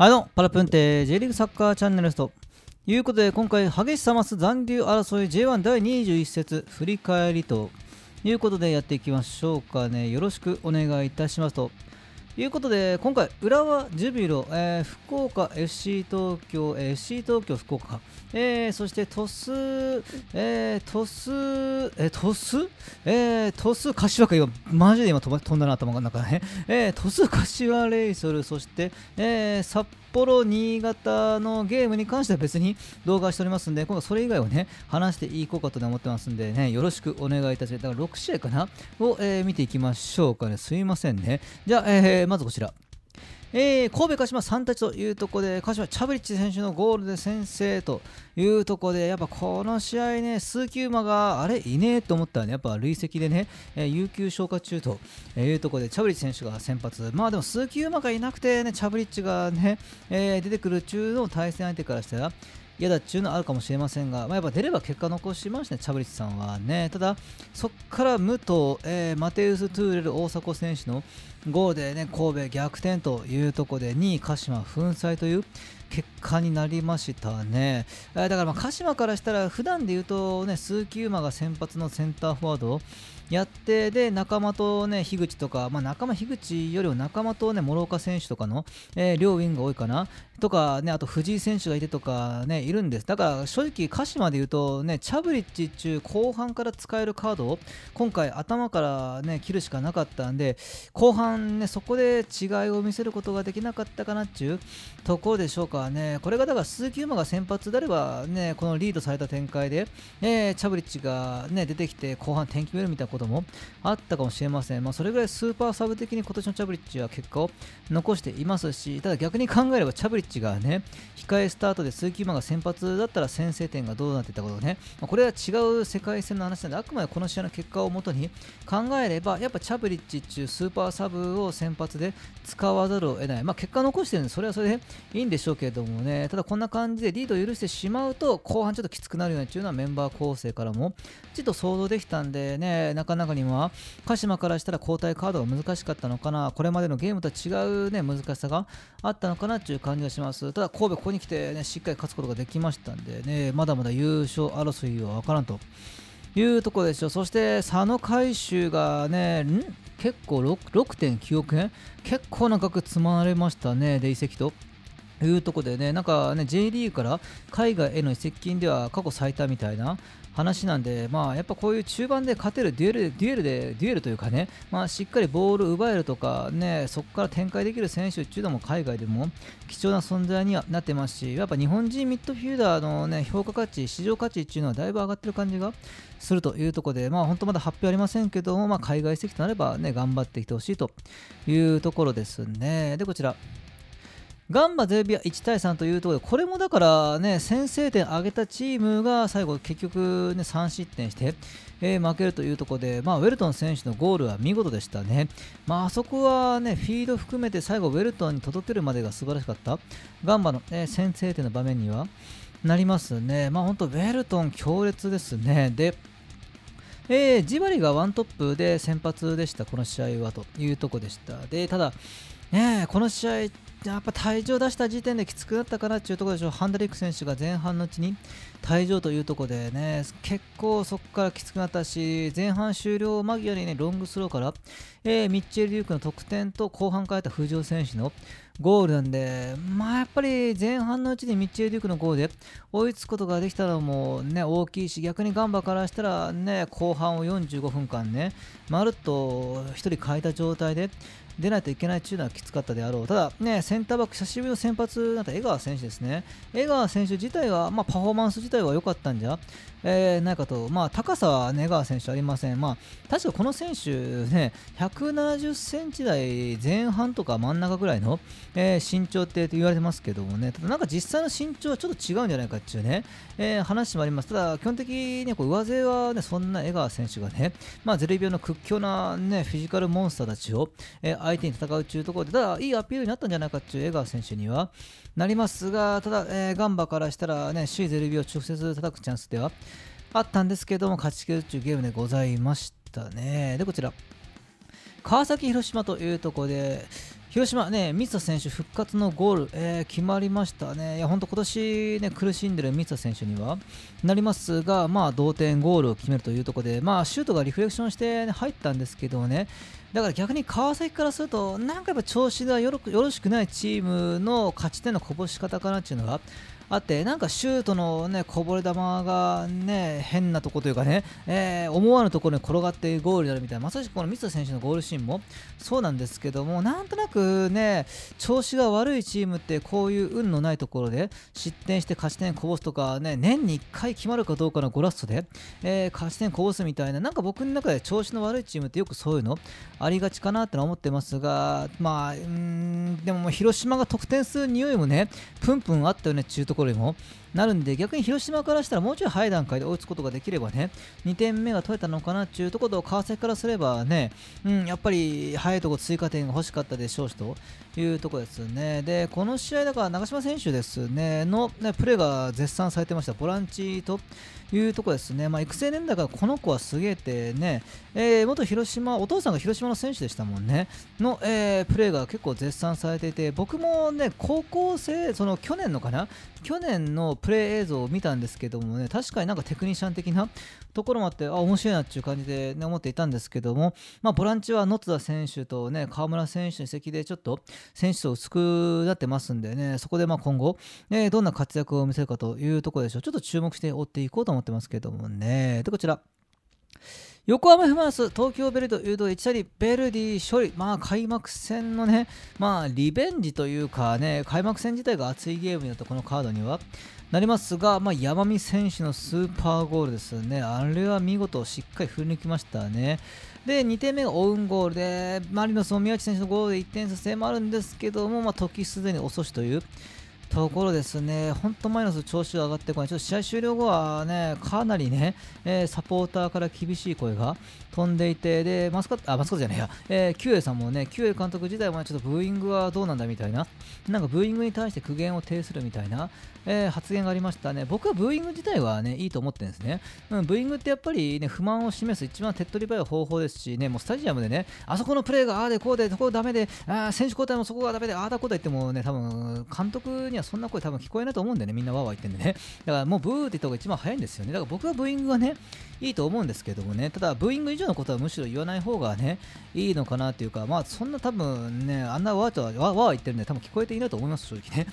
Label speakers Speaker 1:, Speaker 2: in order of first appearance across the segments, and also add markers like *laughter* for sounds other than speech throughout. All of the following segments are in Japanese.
Speaker 1: はいどうも、パラプンテ J リーグサッカーチャンネルですということで、今回、激しさます残留争い J1 第21節振り返りということでやっていきましょうかね。よろしくお願いいたしますと。いうことで今回浦和ジュビロ、えー、福岡 FC 東京、えー、FC 東京福岡、えー、そして鳥栖、え鳥栖、え鳥栖、え鳥栖柏か今マジで今飛んだな頭の中ね、えー、鳥栖柏レイソルそして、えー、札幌新潟のゲームに関しては別に動画しておりますんで今度それ以外をね話していこうかと思ってますんでねよろしくお願いいたしますだから6試合かなを、えー、見ていきましょうかねすいませんねじゃあ、えーまずこちら。えー、神戸鹿島3対1というところで、鹿島チャブリッチ選手のゴールで先制というところで、やっぱこの試合ね、数球馬があれ、いねえと思ったらね、やっぱ累積でね、えー、有給消化中というところで、チャブリッチ選手が先発、まあでも数球馬がいなくてね、チャブリッチがね、えー、出てくる中の対戦相手からしたら、嫌だっちゅうのはあるかもしれませんが、まあ、やっぱ出れば結果残しましたね、チャブリッチさんはね。ただ、そこから武藤、えー、マテウス・トゥーレル、大迫選手のゴールで、ね、神戸逆転というところで2位、鹿島粉砕という結果になりましたね、えー、だからまあ鹿島からしたら普段で言うと、ね、鈴木優馬が先発のセンターフォワードやってで仲間と、ね、樋口とか、まあ、仲間樋口よりも仲間と、ね、諸岡選手とかの、えー、両ウィンが多いかなとか、ね、あと藤井選手がいてとか、ね、いるんですだから正直鹿島で言うと、ね、チャブリッチ中後半から使えるカードを今回頭から、ね、切るしかなかったんで後半、ね、そこで違いを見せることができなかったかなっていうところでしょうかね。これがだから鈴木馬が先発であれば、ね、このリードされた展開で、えー、チャブリッチが、ね、出てきて後半点決めるみたいなこともあったかもしれません、まあ、それぐらいスーパーサブ的に今年のチャブリッチは結果を残していますし、ただ逆に考えればチャブリッチがね、控えスタートで鈴木馬が先発だったら先制点がどうなってたことね、まあ、これは違う世界戦の話なので、あくまでこの試合の結果をもとに考えれば、やっぱチャブリッチ中スーパーサブを先発で使わざるを得ない、まあ、結果残してるんで、それはそれでいいんでしょうけれども、ねただこんな感じでリードを許してしまうと後半ちょっときつくなるようっていうのはメンバー構成からもちょっと想像できたんでねなかなかには鹿島からしたら交代カードが難しかったのかなこれまでのゲームとは違うね難しさがあったのかなっていう感じがしますただ神戸ここに来てねしっかり勝つことができましたんでねまだまだ優勝争いはわからんというところでしょうそして佐野回収がね結構6.9億円結構な額積まれましたねで移籍というとこでね、なんかね、J リーグから海外への接近では過去最多みたいな話なんで、まあ、やっぱこういう中盤で勝てるデュエルデュエルで、デュエルというかね、まあ、しっかりボール奪えるとか、ね、そこから展開できる選手っていうのも海外でも貴重な存在にはなってますし、やっぱ日本人ミッドフィルダーの、ね、評価価値、市場価値っていうのはだいぶ上がってる感じがするというところで、まあ、本当まだ発表ありませんけども、まあ、海外籍となれば、ね、頑張ってきてほしいというところですね。で、こちら。ガンバ、ゼルビア1対3というところで、これもだからね、先制点上げたチームが最後、結局ね、3失点して、えー、負けるというところで、まあ、ウェルトン選手のゴールは見事でしたね。まあ、あそこはね、フィード含めて最後、ウェルトンに届けるまでが素晴らしかった。ガンバの、えー、先制点の場面にはなりますね。まあ、本当、ウェルトン強烈ですね。で、えー、ジバリがワントップで先発でした、この試合はというとこでした。で、ただ、ね、この試合、やっぱ退場出した時点できつくなったかなというところでしょう、ハンドリック選手が前半のうちに退場というところでね、結構そこからきつくなったし、前半終了間際にね、ロングスローから、えー、ミッチェル・デュークの得点と後半かえた藤上選手のゴールなんで、まあやっぱり前半のうちにミッチェル・デュークのゴールで追いつくことができたのもね、大きいし、逆にガンバからしたらね、後半を45分間ね、まるっと1人変えた状態で、出ないといけないっていうのはきつかったであろう、ただ、ね、センターバック、久しぶりの先発だった江川選手ですね、江川選手自体は、まあ、パフォーマンス自体は良かったんじゃ、えー、ないかと、まあ、高さは、ね、江川選手ありません、まあ、確かこの選手、ね、170センチ台前半とか真ん中ぐらいの、えー、身長って言われてますけどもね、ただなんか実際の身長はちょっと違うんじゃないかっていうね、えー、話もあります、ただ基本的にこう上背は、ね、そんな江川選手がね、まあ、ゼレビアの屈強な、ね、フィジカルモンスターたちを、えー相手に戦うというところで、ただ、いいアピールになったんじゃないかという江川選手にはなりますが、ただ、えー、ガンバからしたら、ね、首位ゼルビを直接叩くチャンスではあったんですけども、勝ちきるというゲームでございましたね。で、こちら、川崎、広島というところで、広島ね、水田選手復活のゴール、えー、決まりましたね、いや本当、今年ね苦しんでる三田選手にはなりますが、まあ、同点ゴールを決めるというところで、まあ、シュートがリフレクションして、ね、入ったんですけどね、だから逆に川崎からすると、なんかやっぱ調子がよろよろしくないチームの勝ち点のこぼし方かなっていうのがあってなんかシュートの、ね、こぼれ球が、ね、変なとこというかね、えー、思わぬところに転がってゴールになるみたいなまさしくこの三田選手のゴールシーンもそうなんですけどもなんとなくね調子が悪いチームってこういう運のないところで失点して勝ち点こぼすとか、ね、年に1回決まるかどうかのゴラストで、えー、勝ち点こぼすみたいななんか僕の中で調子の悪いチームってよくそういうのありがちかなって思ってますがまあうんでも広島が得点する匂いもねプンプンあったよね中途ころにもなるんで、逆に広島からしたらもうちょい早い段階で追いつくことができればね、2点目が取れたのかなっていうところと、川崎からすればね、うん、やっぱり早いとこ追加点が欲しかったでしょうしというところですね。で、この試合だから長嶋選手ですね、の、ね、プレーが絶賛されてました、ボランチというとこですね、まあ、育成年代からこの子はすげえてね、えー、元広島、お父さんが広島の選手でしたもんね、の、えー、プレーが結構絶賛されていて、僕もね、高校生、その去年のかな、去年のプレー映像を見たんですけどもね確かになんかテクニシャン的なところもあってあ面白いなっていう感じで、ね、思っていたんですけども、まあ、ボランチは野津田選手と、ね、川村選手の席でちょっと選手層薄くなってますんでねそこでまあ今後、ね、どんな活躍を見せるかというところでしょうちょっと注目して追っていこうと思ってますけどもねでこちら横浜 F・ マース、東京ベルト誘導1チャベルディ処理、まあ、開幕戦のね、まあ、リベンジというかね、開幕戦自体が熱いゲームになったこのカードにはなりますが、まあ、山見選手のスーパーゴールですね、あれは見事しっかり振り抜きましたね。で、2点目がオウンゴールで、マリノスも宮地選手のゴールで1点差制もあるんですけども、まあ、時すでに遅しという。ところですね、本当マイナス調子が上がってこない、ちょっと試合終了後はね、かなりね、えー、サポーターから厳しい声が飛んでいて、で、マスカット、あ、マスカットじゃないや、えー、キュウエさんもね、キュウエ監督自体はちょっとブーイングはどうなんだみたいな、なんかブーイングに対して苦言を呈するみたいな、えー、発言がありましたね。僕はブーイング自体はね、いいと思ってるんですね。うん、ブーイングってやっぱりね、不満を示す一番手っ取り早い方法ですし、ね、もうスタジアムでね、あそこのプレーがああでこうで、こダメで、あ選手交代もそこがダメで、ああだこうだ言ってもね、多分監督にははそんな声多分聞こえないと思うんだよねみんなわーわー言ってんでね *laughs* だからもうブーって言った方が一番早いんですよねだから僕はブーイングがねいいと思うんですけどもねただブーイング以上のことはむしろ言わない方がねいいのかなっていうかまあそんな多分ねあんなわーとはわーわー言ってるんで多分聞こえていないと思います正直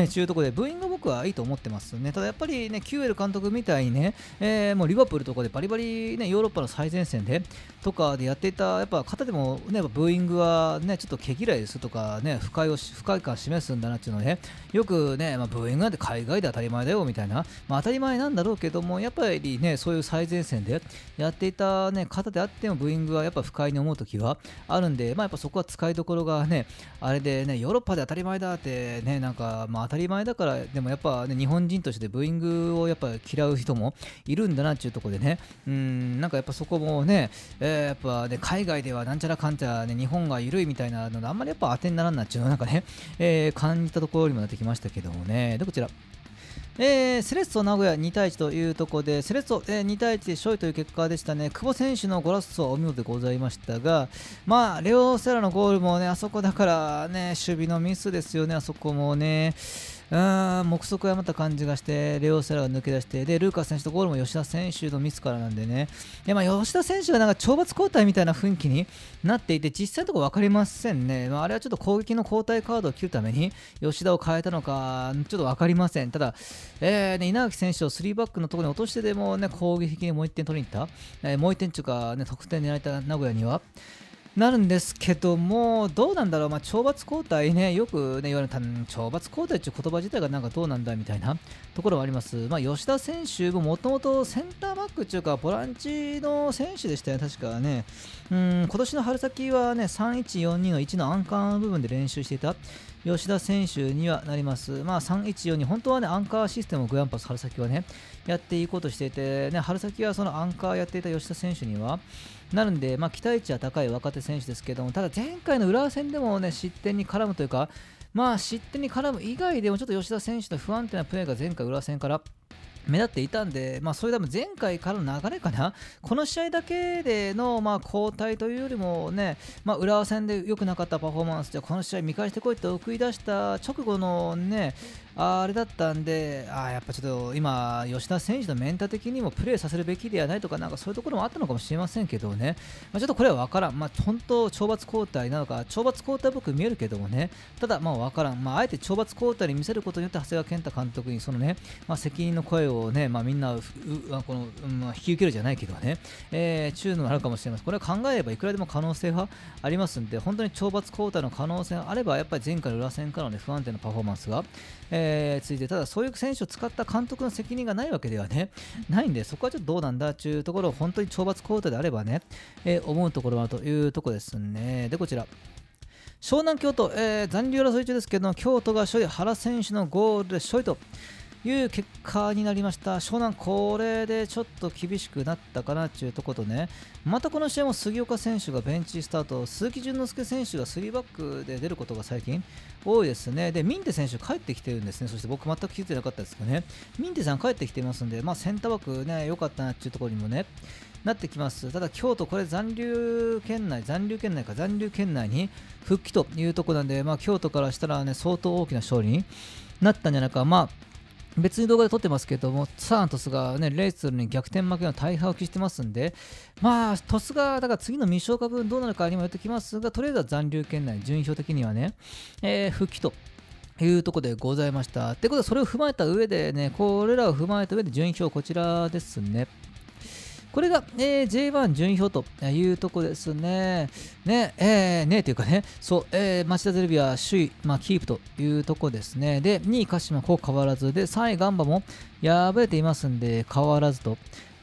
Speaker 1: ねちゅ *laughs* うところでブーイング僕はいいと思ってますねただやっぱりねキュエル監督みたいにね、えー、もうリバプールとかでバリバリねヨーロッパの最前線でとかでやっていたやっぱ方でもねブーイングはねちょっと毛嫌いですとかね不快を不快感示すんだなっていうのをねよくくね、まあ、ブーイングなんて海外で当たり前だよみたいな、まあ、当たり前なんだろうけども、やっぱりね、そういう最前線でやっていた、ね、方であっても、ブーイングはやっぱ不快に思うときはあるんで、まあ、やっぱそこは使いどころがね、あれでね、ヨーロッパで当たり前だって、ね、なんか、まあ、当たり前だから、でもやっぱ、ね、日本人としてブーイングをやっぱ嫌う人もいるんだなっていうところでね、うん、なんかやっぱそこもね、えー、やっぱね、海外ではなんちゃらかんちゃら、ね、日本が緩いみたいなのあんまりやっぱ当てにならんなっちいうのなんかね、えー、感じたところにもなってきました。たけどもね。で、こちら。えー、セレッソ名古屋2対1というところで、セレッソ、えー、2対1で勝利という結果でしたね、久保選手のゴラッソはお見事でございましたが、まあ、レオ・セラのゴールもね、あそこだからね、守備のミスですよね、あそこもね。目測は余った感じがして、レオ・セラが抜け出して、で、ルーカス選手とゴールも吉田選手のミスからなんでね、でまあ、吉田選手はなんか懲罰交代みたいな雰囲気になっていて、実際のところ分かりませんね、まあ、あれはちょっと攻撃の交代カードを切るために、吉田を変えたのか、ちょっと分かりません、ただ、えーね、稲垣選手を3バックのところに落としてでもね、攻撃的にもう1点取りに行った、えー、もう1点というか、ね、得点狙えた名古屋には。なるんですけども、どうなんだろう、まあ、懲罰交代ね、よく、ね、言われた、懲罰交代っていう言葉自体がなんかどうなんだみたいなところはあります。まあ、吉田選手ももともとセンターバックっていうか、ボランチの選手でしたよね、確かね。うん、今年の春先はね、3142の1のアンカーの部分で練習していた吉田選手にはなります。まあ、3142、本当はね、アンカーシステムをグランパス春先はね、やっていこうとしていて、ね、春先はそのアンカーやっていた吉田選手には、なるんで、まあ、期待値は高い若手選手ですけども、ただ前回の浦和戦でもね、失点に絡むというか、まあ、失点に絡む以外でも、ちょっと吉田選手の不安定なプレーが前回、浦和戦から目立っていたんで、まあ、それ多分前回からの流れかな、この試合だけでのまあ交代というよりもね、まあ、浦和戦で良くなかったパフォーマンスで、この試合見返してこいと送り出した直後のね、あれだったんで、あやっぱちょっと今、吉田選手のメンタ的にもプレーさせるべきではないとか、なんかそういうところもあったのかもしれませんけどね、まあ、ちょっとこれは分からん、まあ、本当、懲罰交代なのか、懲罰交代僕見えるけどもね、ただ、まあ分からん、まあ、あえて懲罰交代に見せることによって、長谷川健太監督にそのね、まあ、責任の声をね、まあ、みんなこの、うん、引き受けるじゃないけどね、えー、うのもあるかもしれません。これは考えればいくらでも可能性はありますんで、本当に懲罰交代の可能性があれば、やっぱり前回の裏戦からの、ね、不安定なパフォーマンスが、えーえいてただそういう選手を使った監督の責任がないわけではねないんでそこはちょっとどうなんだというところを本当に懲罰コートであればね、えー、思うところはというところですねでこちら湘南京都、えー、残留争い中ですけども京都が勝利原選手のゴールで勝利という結果になりました。湘南、これでちょっと厳しくなったかなっていうとことね、またこの試合も杉岡選手がベンチスタート、鈴木淳之介選手が3バックで出ることが最近多いですね。で、ミンテ選手帰ってきてるんですね。そして僕全く気づいてなかったですけどね、ミンテさん帰ってきてますんで、まあセンターバックね、良かったなっていうところにもね、なってきます。ただ京都、これ残留圏内、残留圏内か、残留圏内に復帰というところなんで、まあ京都からしたらね、相当大きな勝利になったんじゃないか。まあ別に動画で撮ってますけども、サントスがね、レイツルに逆転負けの大敗を喫してますんで、まあ、トスが、だから次の未消化分どうなるかにもよってきますが、とりあえずは残留圏内、順位表的にはね、えー、復帰というとこでございました。ってことは、それを踏まえた上でね、これらを踏まえた上で順位表こちらですね。これが、えー、J1 順位表というとこですね。ね、えー、ねというかね、そう、えー、町田ゼルビア首位、まあ、キープというとこですね。で、2位鹿島、こう変わらず、で、3位ガンバも敗れていますんで、変わらずと。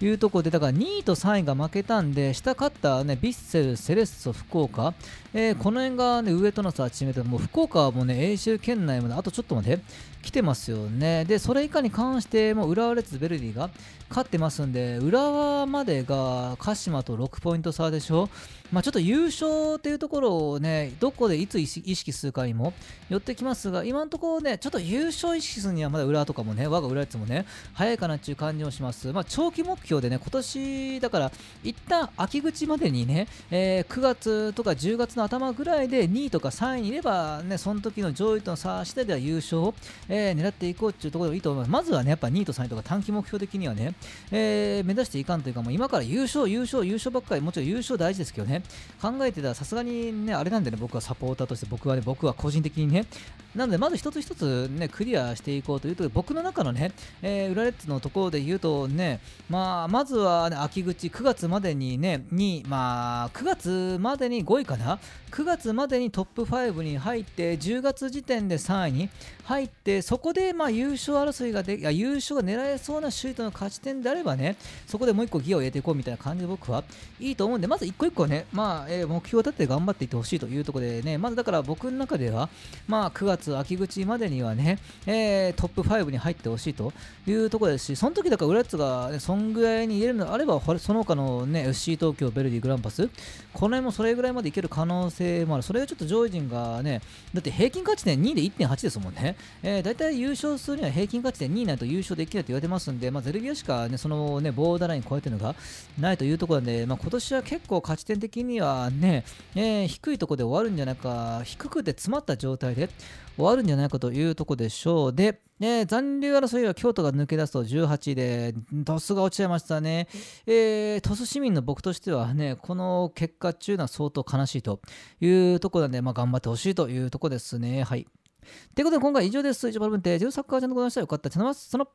Speaker 1: いうところでだから2位と3位が負けたんで下勝ったねヴィッセル、セレッソ、福岡、えー、この辺が、ね、上との差は縮めてもう福岡はもうね A 州圏内まであとちょっとまで来てますよねでそれ以下に関しても浦和レッズ、ベルディが勝ってますんで浦和までが鹿島と6ポイント差でしょ、まあ、ちょっと優勝っていうところをねどこでいつ意識するかにもよってきますが今のところねちょっと優勝意識するにはまだ浦和とかもね我が浦和レッズもね早いかなっていう感じもします、まあ、長期目標響でね、今年、だから、一旦秋口までにね、えー、9月とか10月の頭ぐらいで2位とか3位にいれば、ね、その時の上位との差次第では優勝を、えー、狙っていこうっていうところでいいと思います。まずはね、やっぱ2位と3位とか短期目標的にはね、えー、目指していかんというか、もう今から優勝、優勝、優勝ばっかり、もちろん優勝大事ですけどね、考えてたらさすがにね、あれなんでね、僕はサポーターとして、僕はね、僕は個人的にね、なので、まず一つ一つね、クリアしていこうというと、僕の中のね、えー、裏レッズのところで言うとね、まあ、まあ、まずは、ね、秋口9月までにね、位、まあ、9月までに5位かな ?9 月までにトップ5に入って、10月時点で3位に入って、そこで、まあ、優勝争いがで、優勝が狙えそうな首位との勝ち点であればね、そこでもう1個ギアを入れていこうみたいな感じで僕はいいと思うんで、まず1個1個ね、まあ、えー、目標を立てて頑張っていってほしいというところでね、まずだから僕の中では、まあ、9月秋口までにはね、えー、トップ5に入ってほしいというところですし、その時だから、ウレッツが、ね、そんぐらいに入れるのであれば、その他のね、FC 東京、ベルディ、グランパス、この辺もそれぐらいまでいける可能性もある。それがちょっと上位陣がね、だって平均価値点2で1.8ですもんね。えー、大体優勝するには平均価値点2になると優勝できないと言われてますんで、まあ、ゼルビアしかね、そのね、ボーダーライン超えてるのがないというところなんで、まあ、今年は結構価値点的にはね、えー、低いところで終わるんじゃないか、低くて詰まった状態で終わるんじゃないかというところでしょう。で、えー、残留争いは京都が抜け出すと18位で、鳥栖が落ちちゃいましたね。えー、鳥栖市民の僕としてはね、この結果中のは相当悲しいというところなんで、まあ、頑張ってほしいというところですね。はい。ということで、今回以上です。以上、バルブンテサッカーちゃんとございました。よかった。チャンネルその